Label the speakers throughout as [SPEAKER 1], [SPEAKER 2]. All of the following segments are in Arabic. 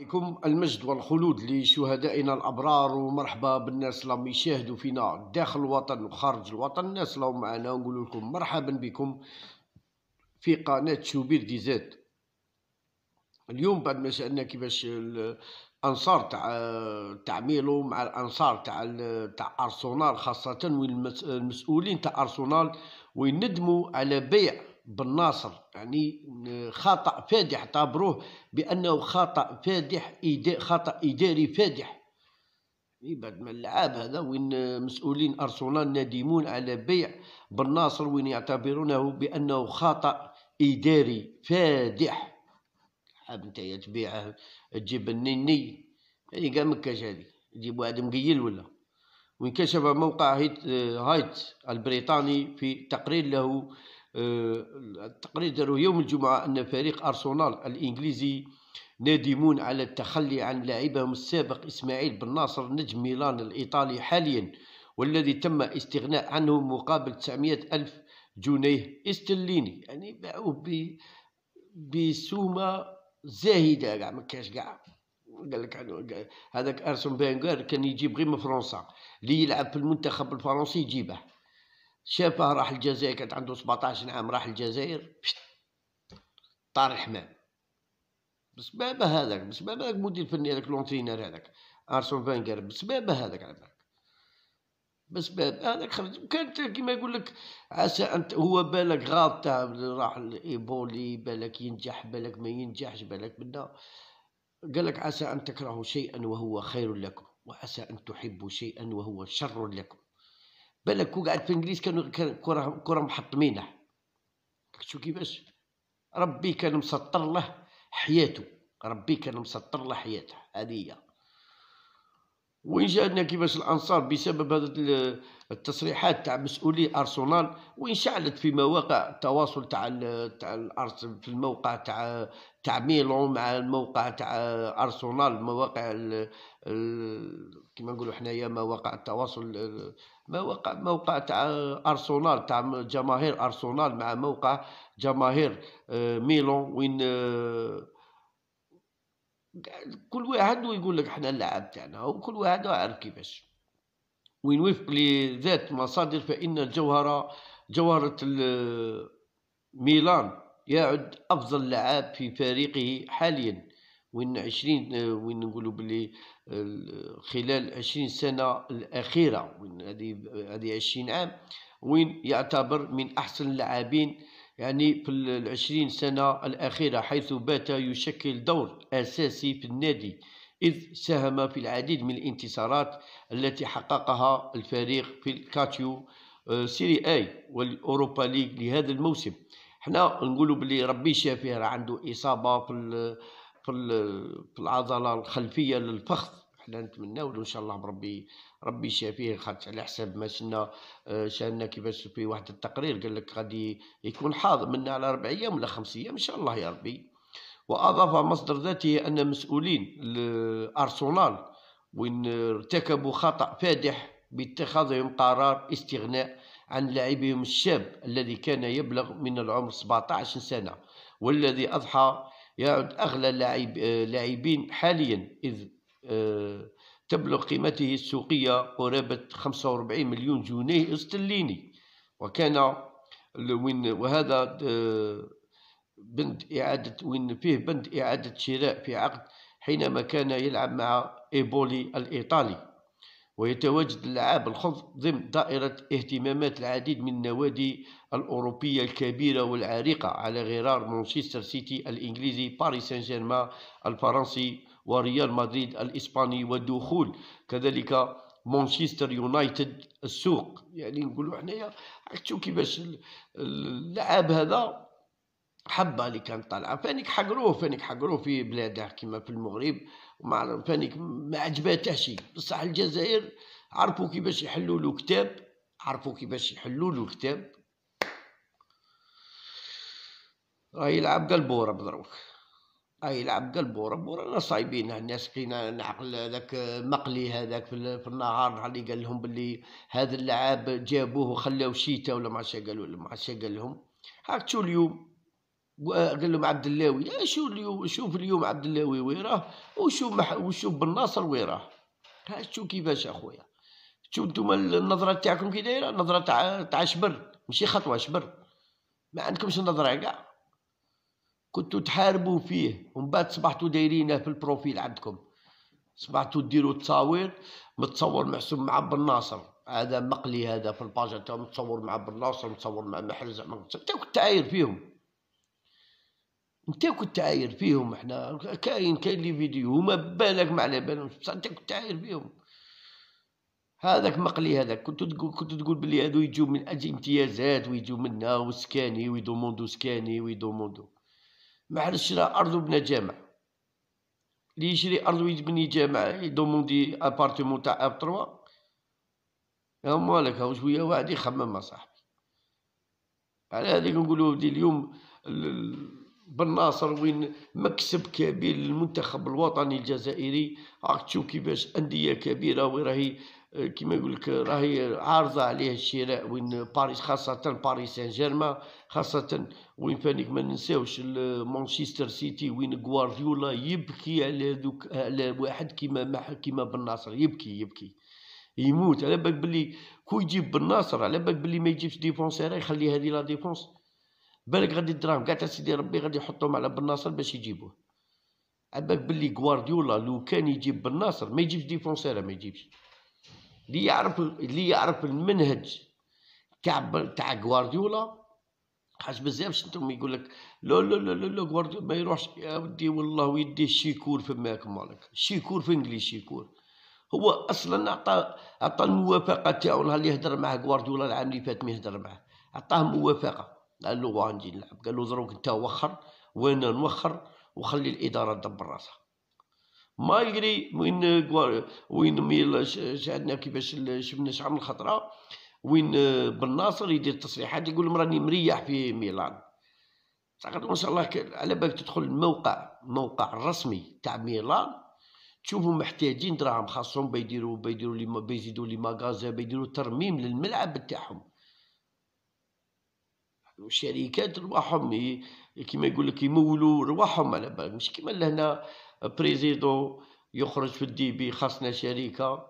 [SPEAKER 1] عليكم المجد والخلود لشهدائنا الابرار ومرحبا بالناس اللي يشاهدوا فينا داخل الوطن وخارج الوطن الناس اللي معنا نقول لكم مرحبا بكم في قناه شوبير دي زاد اليوم بعد ما سالنا كيفاش الانصار تاع تعميله مع الانصار تاع تاع ارسنال خاصه والمسؤولين تاع ارسنال ويندموا على بيع بن ناصر يعني خطأ فادح اعتبروه بأنه خطأ فادح خطأ إداري فادح يعني بعد ما اللعاب هذا وين مسؤولين أرسنال نادمون على بيع بن ناصر وين يعتبرونه بأنه خطأ إداري فادح حاب انت تبيعه تجيب النيني يعني كاع مكاش هذه تجيب واحد مقيل ولا وانكشف موقع هايت البريطاني في تقرير له التقرير آه، داروا يوم الجمعة أن فريق أرسنال الإنجليزي نادمون على التخلي عن لاعبهم السابق إسماعيل بن ناصر نجم ميلان الإيطالي حاليا والذي تم استغناء عنه مقابل 900 ألف جنيه استرليني يعني باعوه بسومة زاهدة كاع ما كاش كاع قال لك هذاك أرسن فانغار كان يجيب غير من فرنسا ليلعب في المنتخب الفرنسي يجيبه شافه راح الجزائر كانت عنده 17 عام راح الجزائر طار الحمام بسبب هذاك بسبب هذاك المدير الفني هذاك لونترينر هذاك ارسون فانجر بسبب هذاك على بالك بسبب هذاك خرج كانت كيما يقول لك عسى انت هو بالك غلط راح الايبولي بالك ينجح بالك ما ينجحش بالك بدا قال لك عسى ان تكرهوا شيئا وهو خير لكم وعسى ان تحبوا شيئا وهو شر لكم بالك كون قاعد في انجليز كانوا كره كره محطمينه شو كيفاش ربي كان مسطر له حياته ربي كان مسطر له حياته هذه هي وين جاتنا كيفاش الانصار بسبب هذه التصريحات تاع مسؤولي ارسنال وين شعلت في مواقع التواصل تاع تاع في الموقع تاع تاع ميلون مع الموقع تاع ارسنال مواقع كيما نقولوا حنايا مواقع التواصل مواقع موقع تاع ارسنال تاع جماهير ارسنال مع موقع جماهير آه، ميلون وين آه، كل واحد ويقول لك حنا اللعب تاعنا وكل واحد عارف كيفاش وين وفق لذات مصادر فإن الجوهرة جوهرة ميلان يعد أفضل لعاب في فريقه حاليا وين عشرين وين نقولوا بلي خلال عشرين سنة الأخيرة وين هذه هذه عشرين عام وين يعتبر من أحسن اللاعبين يعني في العشرين سنة الأخيرة حيث بات يشكل دور أساسي في النادي إذ ساهم في العديد من الانتصارات التي حققها الفريق في الكاتيو آه، سيري اي والاوروبا ليغ لهذا الموسم حنا نقولوا بلي ربي شافيه راه عنده اصابه في في العضله الخلفيه للفخذ حنا نتمناو ان شاء الله بربي ربي يشافيه خاطر على حساب ما شنا آه، شاننا كيفاش في واحد التقرير قال لك غادي يكون حاضر منا على اربع ايام ولا خمس ايام ان شاء الله يا ربي واضاف مصدر ذاته ان مسؤولين الارسنال وين ارتكبوا خطا فادح باتخاذهم قرار استغناء عن لاعبهم الشاب الذي كان يبلغ من العمر 17 سنه والذي اضحى يعد اغلى لاعب آه، لاعبين حاليا اذ آه، تبلغ قيمته السوقية قرابة 45 مليون جنيه استرليني وكان وين وهذا آه، بند إعادة وين فيه بند إعادة شراء في عقد حينما كان يلعب مع إيبولي الإيطالي ويتواجد اللعاب الخض ضمن دائرة اهتمامات العديد من النوادي الأوروبية الكبيرة والعريقة على غرار مانشستر سيتي الإنجليزي باريس سان جيرمان الفرنسي وريال مدريد الإسباني والدخول كذلك مانشستر يونايتد السوق يعني نقولوا حنايا عرفتوا كيفاش اللاعب هذا حبه اللي كانت طالعه فانك حقروه فانك حقروه في بلاده كما في المغرب وما فانك ما عجبها حتى شي بصح الجزائر عرفوا كيفاش يحلوا له كتاب عرفوا كيفاش يحلوا له كتاب راه يلعب قلبه راه بضروك اي يلعب قلب ربو بورا صايبين الناس كينا نعقل هذاك مقلي هذاك في النهار اللي قال لهم باللي هذا اللعاب جابوه وخلاو شيته ولا ما قالوا ما قال لهم هاك شو اليوم قال لهم عبد اللاوي شو اليوم شوف اليوم عبد اللاوي ويراه وشوف مح وشوف بن ناصر ويراه ها شو كيفاش اخويا شو نتوما النظره تاعكم كي دايره نظره تاع تاع شبر ماشي خطوه شبر ما عندكمش نظره كاع كنتوا تحاربوا فيه ومن بعد صبحتوا دايرينه في البروفيل عندكم صبحتوا ديروا تصاوير متصور محسوب مع بن ناصر هذا مقلي هذا في الباجا تاعو متصور مع بن ناصر متصور مع محرز انت كنت عاير فيهم انت كنت عاير فيهم احنا كاين كاين لي فيديو هما بالك ما على بالهمش انت كنت عاير فيهم هذاك مقلي هذاك كنت تقول كنت تقول بلي هادو يجيو من اجل امتيازات ويجيو منا وسكاني ويدوموندو سكاني ويدوموندو معلش شرا ارض بنا جامع اللي يشري ارض ويتبني جامع يدوموندي ابارتمون تاع اب 3 يا مالك هاو شويه واحد يخمم صاحبي على هذيك نقولوا دي اليوم بن ناصر وين مكسب كبير للمنتخب الوطني الجزائري راك تشوف كيفاش انديه كبيره وراهي أه، كما يقول لك راهي عارضه عليها الشراء وين باريس خاصه باريس سان جيرمان خاصه وين فانيك ما ننساوش مانشستر سيتي وين غوارديولا يبكي على دوك على واحد كيما كيما بن ناصر يبكي يبكي يموت على بالك بلي كو يجيب بن ناصر على بالك بلي ما يجيبش ديفونسير يخلي هذه لا ديفونس بالك غادي الدراهم كاع تاع سيدي ربي غادي يحطهم على بن ناصر باش يجيبوه على بالك بلي غوارديولا لو كان يجيب بن ناصر ما يجيبش ديفونسير ما يجيبش اللي يعرف اللي يعرف المنهج تاع تاع غوارديولا حاش بزاف شفتهم يقول لك لا لا لا لا غوارديولا ما يروحش يا ودي والله ويدي الشيكور ماك مالك الشيكور في انجليزي شيكور هو اصلا عطى عطى الموافقه تاعو نهار اللي يهضر مع غوارديولا العام اللي فات ما يهضر معاه عطاه موافقه قال له غادي نلعب قال له دروك انت وخر وانا نوخر وخلي الاداره تدبر راسها مالغري وين وين ميل شاهدنا كيفاش شفنا شحال من خطره وين بن ناصر يدير تصريحات يقول لهم راني مريح في ميلان تعتقد ما شاء الله على بالك تدخل الموقع الموقع الرسمي تاع ميلان تشوفو محتاجين دراهم خاصهم بيديروا بيديروا لي بيزيدوا لي ماغازا بيديروا ترميم للملعب تاعهم الشركات رواحهم كيما يقول لك يمولوا رواحهم على بالك مش كيما لهنا بريزيدو يخرج في الديبي خاصنا شريكه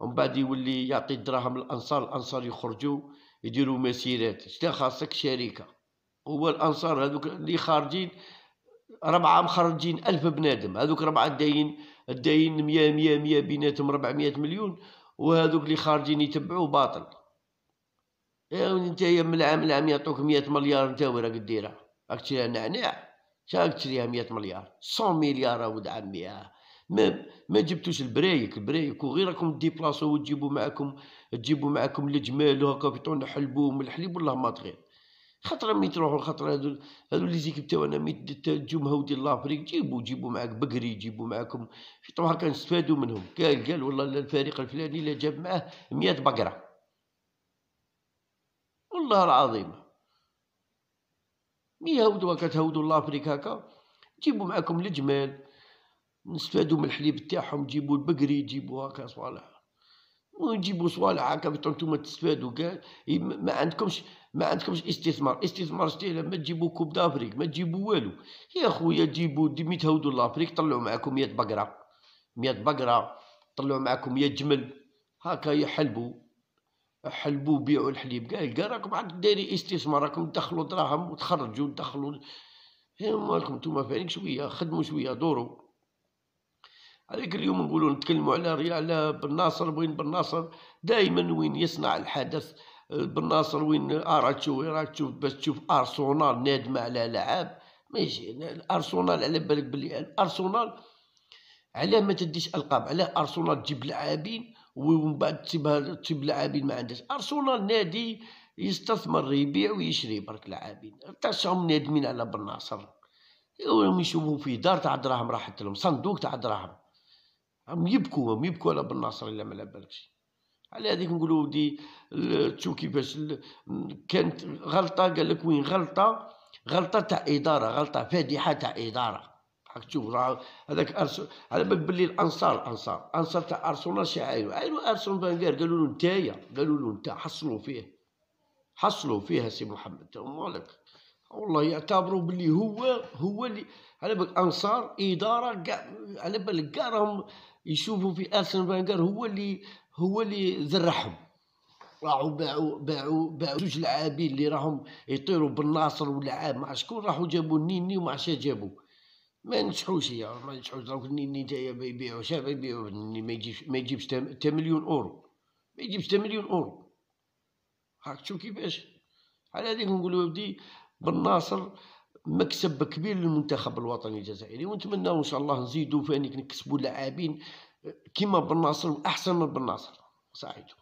[SPEAKER 1] ومن بعد يولي يعطي الدراهم للانصار الانصار يخرجوا يديروا مسيرات شتا خاصك شريكه هو الانصار هذوك اللي خارجين ربعه مخرجين ألف بنادم هذوك ربعه داين الداين 100 100 100 بيناتهم 400 مليون وهذوك اللي خارجين يتبعوا باطل يعني إيه، انت من العام العام يعطوك 100 مليار انت وراك ديرها راك تشري نعناع شحال لي 100 مليار 100 مليار اود عمي ما ما جبتوش البرايك البرايك وغير راكم ديبلاصو وتجيبوا معكم تجيبوا معكم الجمال وهكا حلبو من الحليب والله ما تغير خطرة مي تروحوا خطرة هذو هذو لي زيكيب تاعنا مي تجيو مهودي لافريك جيبوا جيبوا معاك بكري جيبوا معاكم في طوار كنستفادوا منهم قال قال والله الفريق الفلاني لا جاب معاه 100 بقرة والله العظيم مي إيه هاودوا كتهودوا لافريك هكا جيبوا معاكم الجمال نستفادوا من الحليب تاعهم جيبوا البقري جيبوا هكا صوالح ونجيبوا صوالح هكا باش نتوما تستفادوا كاع إيه، ما عندكمش ما عندكمش استثمار استثمار استهلاك ما تجيبوا كوب دافريك ما تجيبوا والو يا خويا جيبوا ديمي تهودوا لافريك طلعوا معاكم 100 بقره 100 بقره طلعوا معاكم 100 جمل هكا يحلبوا حلبوا بيعوا الحليب قال قال راكم عاد داري استثمار راكم تدخلوا دراهم وتخرجوا تدخلوا مالكم نتوما فارق شويه خدموا شويه دوروا عليك اليوم نقولوا نتكلموا على ريال آه، بن ناصر وين بن ناصر دائما وين يصنع الحدث آه، بن ناصر وين اراتشو آه، راك تشوف باش تشوف ارسنال نادمه على لعاب ماشي الارسنال على بالك بلي الارسنال علاه ما تديش القاب علاه ارسنال تجيب لاعبين ومن بعد تجيب لاعبين ما عندهاش ارسنال نادي يستثمر يبيع ويشري برك لاعبين تاعهم نادمين على بن ناصر راهم يشوفوا فيه دار تاع دراهم راحت لهم صندوق تاع دراهم هم يبكوا هم يبكوا على بن ناصر الا ما على بالكش على هذيك نقولوا ودي تشوف كيفاش كانت غلطه قال لك وين غلطه غلطه تاع اداره غلطه فادحه تاع اداره راك تشوف هذاك ارسون على بالك باللي الانصار الانصار الانصار تاع ارسنال شي عاينوا عاينوا ارسون فانغير قالوا له نتايا قالوا له نتا حصلوا فيه حصلوا فيه سي محمد مالك والله يعتبروا بلي هو هو اللي على بالك انصار اداره كاع على بالك كاع راهم يشوفوا في ارسون فانغير هو اللي هو اللي ذرحهم راحوا باعوا باعوا باعوا جوج لاعبين اللي راهم يطيروا بالناصر ولا عاب مع شكون راحوا جابوا نيني ومع شا جابوا ما نجحوش يا ما نجحوش دروك نتايا ما يبيعوش ما يبيعوه ما يجيبش ما يجيبش تا مليون اورو ما يجيبش تا مليون اورو هاك تشوف كيفاش على هذيك نقولوا ودي بن ناصر مكسب كبير للمنتخب الوطني الجزائري ونتمنى ان شاء الله نزيدوا فانيك نكسبوا لاعبين آه، كيما بن ناصر واحسن من بن ناصر صحيتو